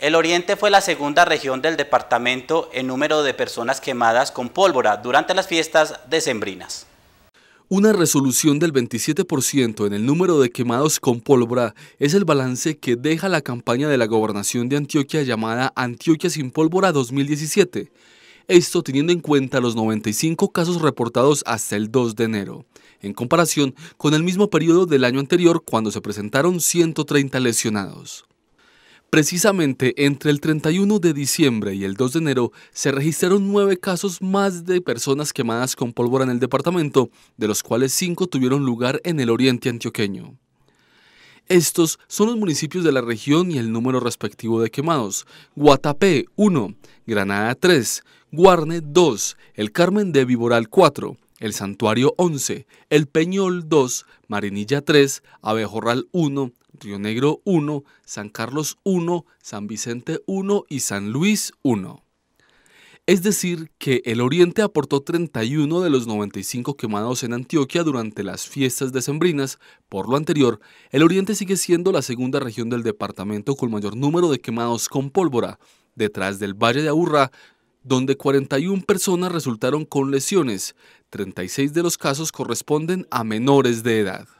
El Oriente fue la segunda región del departamento en número de personas quemadas con pólvora durante las fiestas decembrinas. Una resolución del 27% en el número de quemados con pólvora es el balance que deja la campaña de la gobernación de Antioquia llamada Antioquia sin pólvora 2017, esto teniendo en cuenta los 95 casos reportados hasta el 2 de enero, en comparación con el mismo periodo del año anterior cuando se presentaron 130 lesionados. Precisamente entre el 31 de diciembre y el 2 de enero se registraron nueve casos más de personas quemadas con pólvora en el departamento, de los cuales cinco tuvieron lugar en el oriente antioqueño. Estos son los municipios de la región y el número respectivo de quemados. Guatapé 1, Granada 3, Guarne 2, El Carmen de Viboral 4, El Santuario 11, El Peñol 2, Marinilla 3, Abejorral 1, Río Negro 1, San Carlos 1, San Vicente 1 y San Luis 1. Es decir, que el Oriente aportó 31 de los 95 quemados en Antioquia durante las fiestas decembrinas. Por lo anterior, el Oriente sigue siendo la segunda región del departamento con mayor número de quemados con pólvora, detrás del Valle de Aburrá, donde 41 personas resultaron con lesiones. 36 de los casos corresponden a menores de edad.